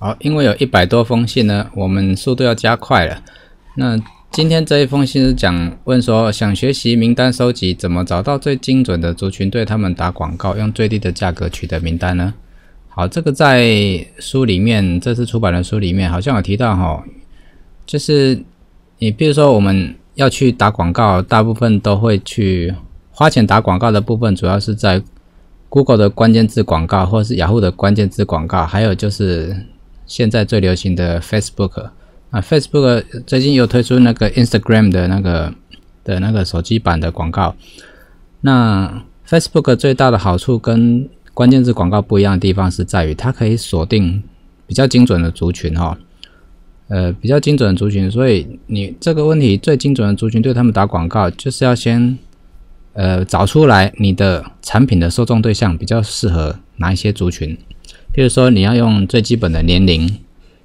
好，因为有一百多封信呢，我们速度要加快了。那今天这一封信是讲问说，想学习名单收集，怎么找到最精准的族群，对他们打广告，用最低的价格取得名单呢？好，这个在书里面，这次出版的书里面好像有提到哈，就是你比如说我们要去打广告，大部分都会去花钱打广告的部分，主要是在 Google 的关键字广告，或是 Yahoo 的关键字广告，还有就是。现在最流行的 Facebook 啊，Facebook 最近又推出那个 Instagram 的那个的那个手机版的广告。那 Facebook 最大的好处跟关键字广告不一样的地方是在于，它可以锁定比较精准的族群哦，呃，比较精准的族群。所以你这个问题最精准的族群对他们打广告，就是要先呃找出来你的产品的受众对象比较适合哪一些族群。譬如说，你要用最基本的年龄、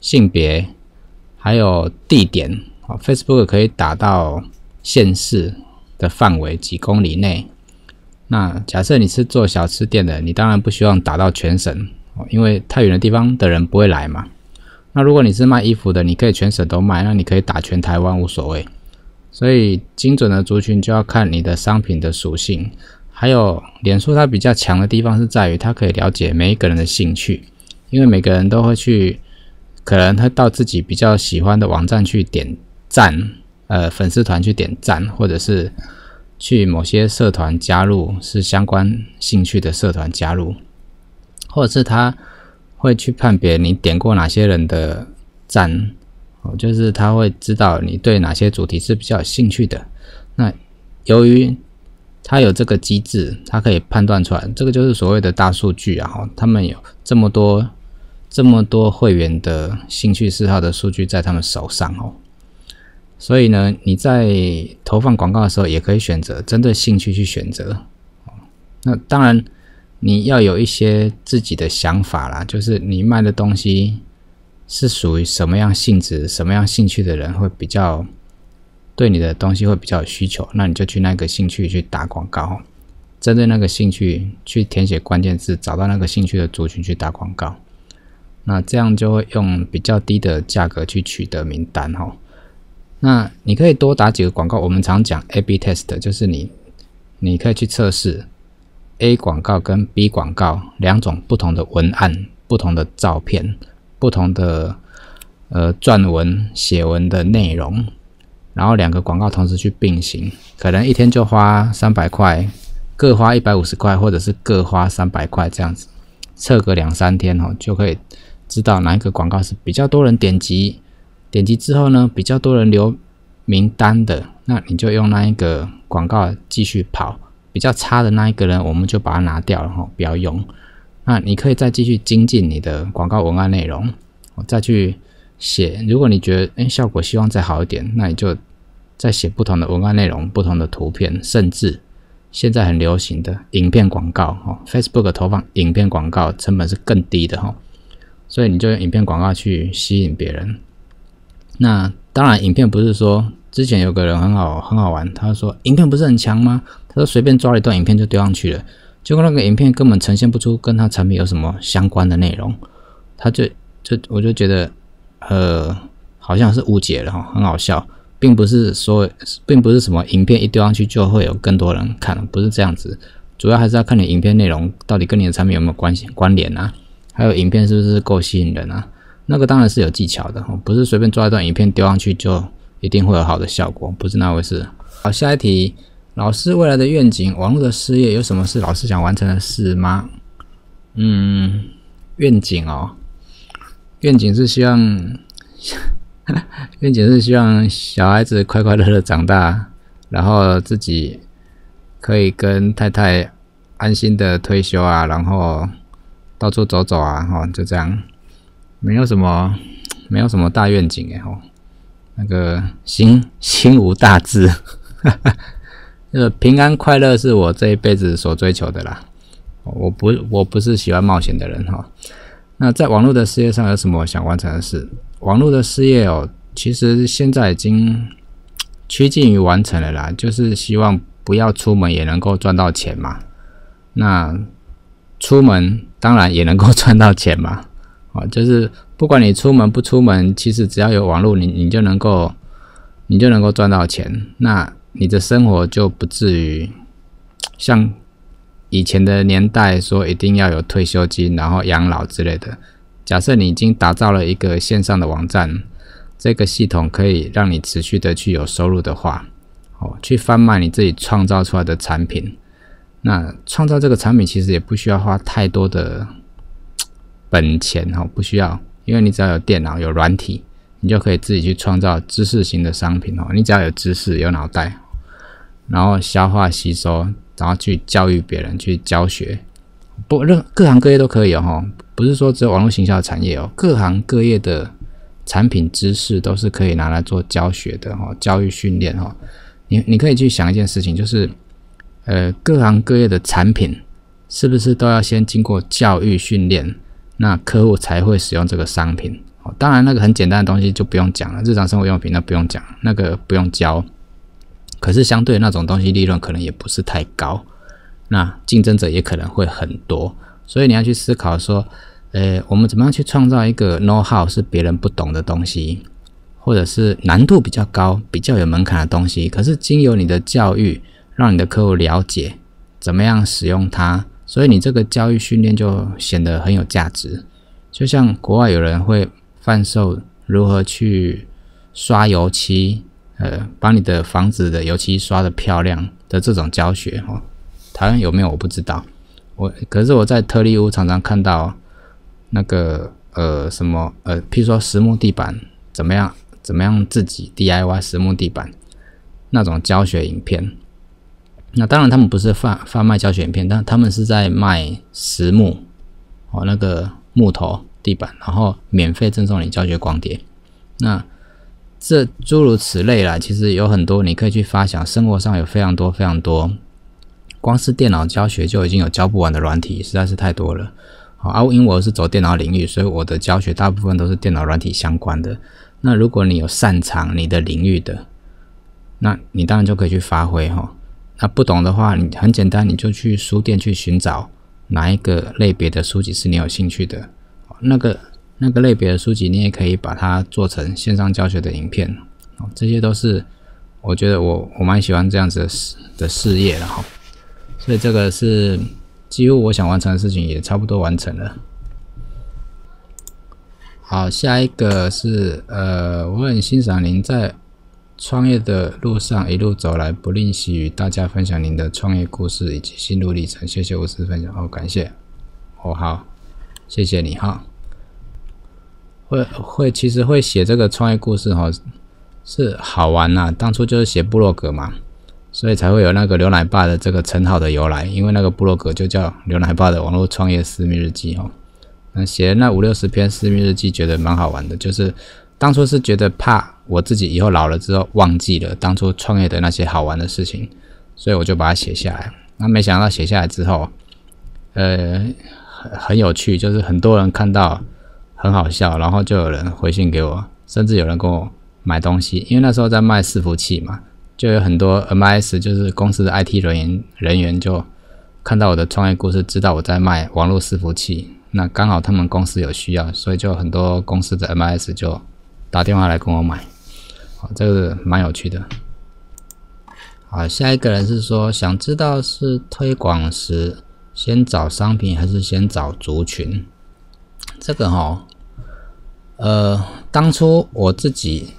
性别，还有地点。哦，Facebook 可以打到县市的范围几公里内。那假设你是做小吃店的，你当然不希望打到全省，因为太远的地方的人不会来嘛。那如果你是卖衣服的，你可以全省都卖，那你可以打全台湾无所谓。所以，精准的族群就要看你的商品的属性。还有，脸书它比较强的地方是在于，它可以了解每一个人的兴趣，因为每个人都会去，可能他到自己比较喜欢的网站去点赞，呃，粉丝团去点赞，或者是去某些社团加入，是相关兴趣的社团加入，或者是他会去判别你点过哪些人的赞，哦，就是他会知道你对哪些主题是比较有兴趣的。那由于它有这个机制，它可以判断出来，这个就是所谓的大数据啊。他们有这么多、这么多会员的兴趣嗜好的数据在他们手上哦。所以呢，你在投放广告的时候，也可以选择针对兴趣去选择。那当然，你要有一些自己的想法啦，就是你卖的东西是属于什么样性质、什么样兴趣的人会比较。对你的东西会比较有需求，那你就去那个兴趣去打广告，针对那个兴趣去填写关键字，找到那个兴趣的族群去打广告。那这样就会用比较低的价格去取得名单哈。那你可以多打几个广告。我们常讲 A/B test，就是你你可以去测试 A 广告跟 B 广告两种不同的文案、不同的照片、不同的呃撰文写文的内容。然后两个广告同时去并行，可能一天就花三百块，各花一百五十块，或者是各花三百块这样子，测个两三天哦，就可以知道哪一个广告是比较多人点击，点击之后呢，比较多人留名单的，那你就用那一个广告继续跑，比较差的那一个呢，我们就把它拿掉然后不要用。那你可以再继续精进你的广告文案内容，我再去写。如果你觉得哎效果希望再好一点，那你就。在写不同的文案内容，不同的图片，甚至现在很流行的影片广告哦，Facebook 投放影片广告成本是更低的哈，所以你就用影片广告去吸引别人。那当然，影片不是说之前有个人很好很好玩，他说影片不是很强吗？他说随便抓了一段影片就丢上去了，结果那个影片根本呈现不出跟他产品有什么相关的内容，他就就我就觉得呃，好像是误解了哈，很好笑。并不是说，并不是什么影片一丢上去就会有更多人看，不是这样子。主要还是要看你影片内容到底跟你的产品有没有关系关联啊，还有影片是不是够吸引人啊？那个当然是有技巧的，不是随便抓一段影片丢上去就一定会有好的效果，不是那回事。好，下一题，老师未来的愿景，网络的事业有什么是老师想完成的事吗？嗯，愿景哦，愿景是希望。愿 景是希望小孩子快快乐乐长大，然后自己可以跟太太安心的退休啊，然后到处走走啊，哈，就这样，没有什么，没有什么大愿景哎吼，那个心心无大志，哈哈，就平安快乐是我这一辈子所追求的啦，我不我不是喜欢冒险的人哈。那在网络的事业上有什么想完成的事？网络的事业哦，其实现在已经趋近于完成了啦。就是希望不要出门也能够赚到钱嘛。那出门当然也能够 赚到钱嘛。哦，就是不管你出门不出门，其实只要有网络，你你就能够，你就能够赚到钱。那你的生活就不至于像。以前的年代说一定要有退休金，然后养老之类的。假设你已经打造了一个线上的网站，这个系统可以让你持续的去有收入的话，哦，去贩卖你自己创造出来的产品。那创造这个产品其实也不需要花太多的本钱哦，不需要，因为你只要有电脑、有软体，你就可以自己去创造知识型的商品哦。你只要有知识、有脑袋，然后消化吸收。然后去教育别人去教学，不任各行各业都可以哦，不是说只有网络行销产业哦，各行各业的产品知识都是可以拿来做教学的哈，教育训练哈，你你可以去想一件事情，就是呃各行各业的产品是不是都要先经过教育训练，那客户才会使用这个商品？哦，当然那个很简单的东西就不用讲了，日常生活用品那不用讲，那个不用教。可是相对那种东西利润可能也不是太高，那竞争者也可能会很多，所以你要去思考说，呃，我们怎么样去创造一个 know how 是别人不懂的东西，或者是难度比较高、比较有门槛的东西。可是经由你的教育，让你的客户了解怎么样使用它，所以你这个教育训练就显得很有价值。就像国外有人会贩售如何去刷油漆。呃，把你的房子的油漆刷的漂亮的这种教学哦，台湾有没有我不知道。我可是我在特利屋常常看到那个呃什么呃，譬如说实木地板怎么样怎么样自己 DIY 实木地板那种教学影片。那当然他们不是贩贩卖教学影片，但他们是在卖实木哦那个木头地板，然后免费赠送你教学光碟。那。这诸如此类啦，其实有很多你可以去发想，生活上有非常多非常多，光是电脑教学就已经有教不完的软体，实在是太多了。好，而因为我是走电脑领域，所以我的教学大部分都是电脑软体相关的。那如果你有擅长你的领域的，那你当然就可以去发挥哈。那不懂的话，你很简单，你就去书店去寻找哪一个类别的书籍是你有兴趣的，那个。那个类别的书籍，你也可以把它做成线上教学的影片哦。这些都是我觉得我我蛮喜欢这样子的事的事业了哈。所以这个是几乎我想完成的事情也差不多完成了。好，下一个是呃，我很欣赏您在创业的路上一路走来不吝惜与大家分享您的创业故事以及心路历程。谢谢无私分享哦，感谢哦，好，谢谢你哈。会会其实会写这个创业故事哈，是好玩呐。当初就是写部落格嘛，所以才会有那个“牛奶爸”的这个称号的由来。因为那个部落格就叫“牛奶爸”的网络创业私密日记哦。那写那五六十篇私密日记，觉得蛮好玩的。就是当初是觉得怕我自己以后老了之后忘记了当初创业的那些好玩的事情，所以我就把它写下来。那没想到写下来之后，呃，很很有趣，就是很多人看到。很好笑，然后就有人回信给我，甚至有人跟我买东西，因为那时候在卖伺服器嘛，就有很多 MIS，就是公司的 IT 人员人员就看到我的创业故事，知道我在卖网络伺服器，那刚好他们公司有需要，所以就很多公司的 MIS 就打电话来跟我买，好，这个蛮有趣的。好，下一个人是说，想知道是推广时先找商品还是先找族群，这个哈。呃，当初我自己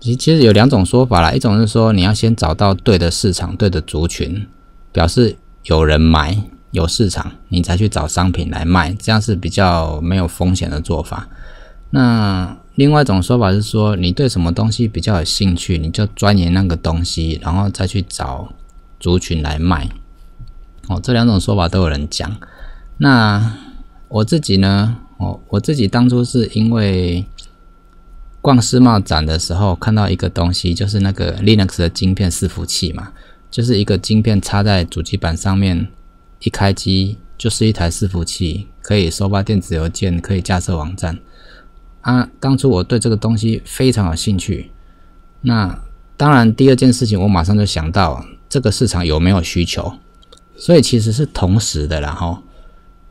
其其实有两种说法啦，一种是说你要先找到对的市场、对的族群，表示有人买、有市场，你才去找商品来卖，这样是比较没有风险的做法。那另外一种说法是说，你对什么东西比较有兴趣，你就钻研那个东西，然后再去找族群来卖。哦，这两种说法都有人讲。那我自己呢？哦，我自己当初是因为逛世贸展的时候看到一个东西，就是那个 Linux 的晶片伺服器嘛，就是一个晶片插在主机板上面，一开机就是一台伺服器，可以收发电子邮件，可以架设网站啊。当初我对这个东西非常有兴趣。那当然，第二件事情我马上就想到这个市场有没有需求，所以其实是同时的，然后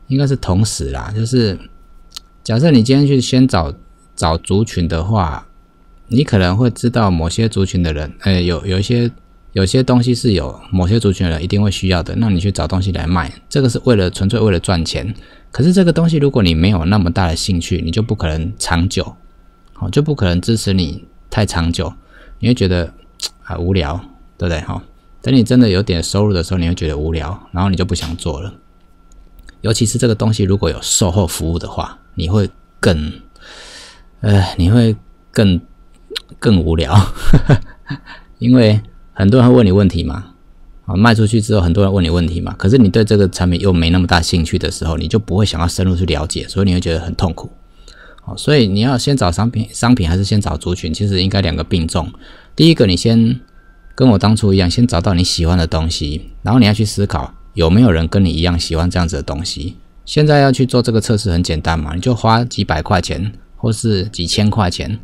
应该是同时啦，就是。假设你今天去先找找族群的话，你可能会知道某些族群的人，哎，有有一些有些东西是有某些族群的人一定会需要的。那你去找东西来卖，这个是为了纯粹为了赚钱。可是这个东西如果你没有那么大的兴趣，你就不可能长久，哦，就不可能支持你太长久。你会觉得啊无聊，对不对？哈，等你真的有点收入的时候，你会觉得无聊，然后你就不想做了。尤其是这个东西如果有售后服务的话，你会更，呃，你会更更无聊，因为很多人会问你问题嘛，啊，卖出去之后很多人问你问题嘛，可是你对这个产品又没那么大兴趣的时候，你就不会想要深入去了解，所以你会觉得很痛苦，哦，所以你要先找商品，商品还是先找族群，其实应该两个并重。第一个，你先跟我当初一样，先找到你喜欢的东西，然后你要去思考。有没有人跟你一样喜欢这样子的东西？现在要去做这个测试很简单嘛，你就花几百块钱或是几千块钱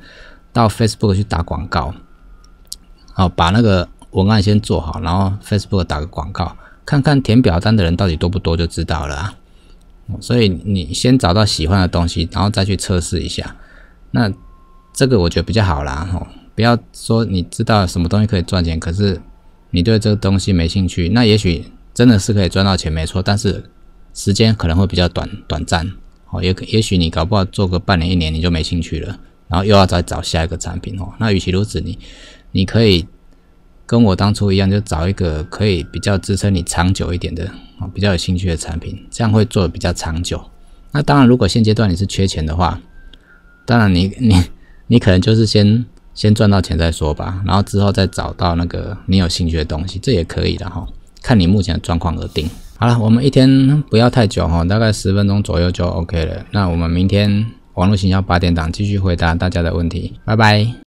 到 Facebook 去打广告，好，把那个文案先做好，然后 Facebook 打个广告，看看填表单的人到底多不多就知道了。所以你先找到喜欢的东西，然后再去测试一下。那这个我觉得比较好啦，哦，不要说你知道什么东西可以赚钱，可是你对这个东西没兴趣，那也许。真的是可以赚到钱，没错，但是时间可能会比较短短暂，哦，也也许你搞不好做个半年一年你就没兴趣了，然后又要再找下一个产品哦。那与其如此，你你可以跟我当初一样，就找一个可以比较支撑你长久一点的，哦，比较有兴趣的产品，这样会做的比较长久。那当然，如果现阶段你是缺钱的话，当然你 你你可能就是先先赚到钱再说吧，然后之后再找到那个你有兴趣的东西，这也可以的哈。看你目前的状况而定。好了，我们一天不要太久哈，大概十分钟左右就 OK 了。那我们明天网络行销八点档继续回答大家的问题，拜拜。